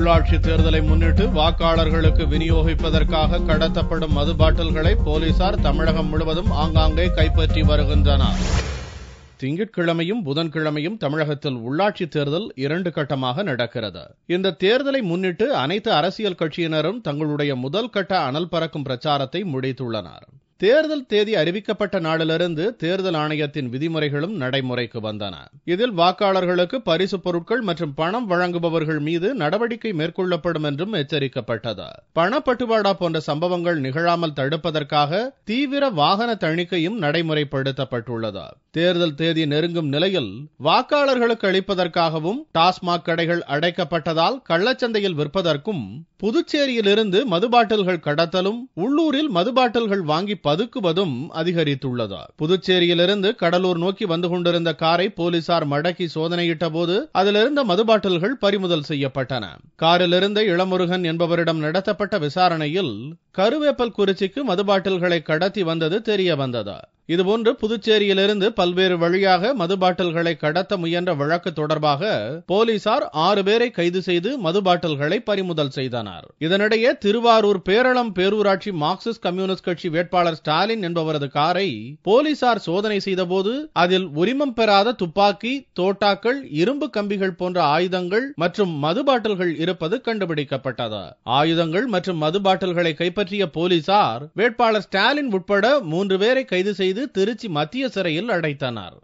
உள்ளாட்சி தேர்தலை முன்னிட்டு வாக்காளர்களுக்கு விநியோகிப்பதற்காக கடத்தப்படும் மது பாட்டில்களை போலீசார் தமிழகம் முழுவதும் ஆங்காங்கே கைப்பற்றி வருகின்றனர் திங்கட்கிழமையும் புதன்கிழமையும் தமிழகத்தில் உள்ளாட்சி தேர்தல் இரண்டு கட்டமாக நடக்கிறது இந்த தேர்தலை முன்னிட்டு அனைத்து அரசியல் கட்சியினரும் தங்களுடைய முதல் கட்ட அனல் பறக்கும் பிரச்சாரத்தை முடித்துள்ளனர் தேர்தல் தேதி அறிவிக்கப்பட்ட நாளிலிருந்து தேர்தல் ஆணையத்தின் விதிமுறைகளும் நடைமுறைக்கு வந்தன இதில் வாக்காளர்களுக்கு பரிசு பொருட்கள் மற்றும் பணம் வழங்குபவர்கள் மீது நடவடிக்கை மேற்கொள்ளப்படும் என்றும் எச்சரிக்கப்பட்டது பணப்பட்டுவாடா போன்ற சம்பவங்கள் நிகழாமல் தடுப்பதற்காக தீவிர வாகன தணிக்கையும் நடைமுறைப்படுத்தப்பட்டுள்ளது தேர்தல் தேதி நெருங்கும் நிலையில் வாக்காளர்களுக்கு அளிப்பதற்காகவும் டாஸ்மாக் கடைகள் அடைக்கப்பட்டதால் கள்ளச்சந்தையில் விற்பதற்கும் புதுச்சேரியிலிருந்து மதுபாட்டில்கள் கடத்தலும் உள்ளூரில் மதுபாட்டில்கள் வாங்கி பதுக்குவதும் அதிகரித்துள்ளது புதுச்சேரியிலிருந்து கடலூர் நோக்கி வந்து கொண்டிருந்த காரை போலீசார் மடக்கி சோதனையிட்ட போது அதிலிருந்த மதுபாட்டில்கள் பறிமுதல் செய்யப்பட்டன காரிலிருந்த இளமுருகன் என்பவரிடம் நடத்தப்பட்ட விசாரணையில் கருவேப்பல் குறிச்சிக்கு மதுபாட்டில்களை கடத்தி வந்தது தெரியவந்தது இதுபோன்று புதுச்சேரியிலிருந்து பல்வேறு வழியாக மது பாட்டில்களை கடத்த முயன்ற வழக்கு தொடர்பாக போலீசார் ஆறு பேரை கைது செய்து மது பாட்டில்களை பறிமுதல் செய்தனர் இதனிடையே திருவாரூர் பேரளம் பேரூராட்சி மார்க்சிஸ்ட் கம்யூனிஸ்ட் கட்சி வேட்பாளர் ஸ்டாலின் என்பவரது காரை போலீசார் சோதனை செய்தபோது அதில் உரிமம் பெறாத துப்பாக்கி தோட்டாக்கள் இரும்பு கம்பிகள் போன்ற ஆயுதங்கள் மற்றும் மது பாட்டில்கள் இருப்பது கண்டுபிடிக்கப்பட்டது ஆயுதங்கள் மற்றும் மது பாட்டில்களை கைப்பற்றிய போலீசார் வேட்பாளர் ஸ்டாலின் உட்பட மூன்று பேரை கைது செய்து திருச்சி மத்திய சிறையில் அடைத்தனர்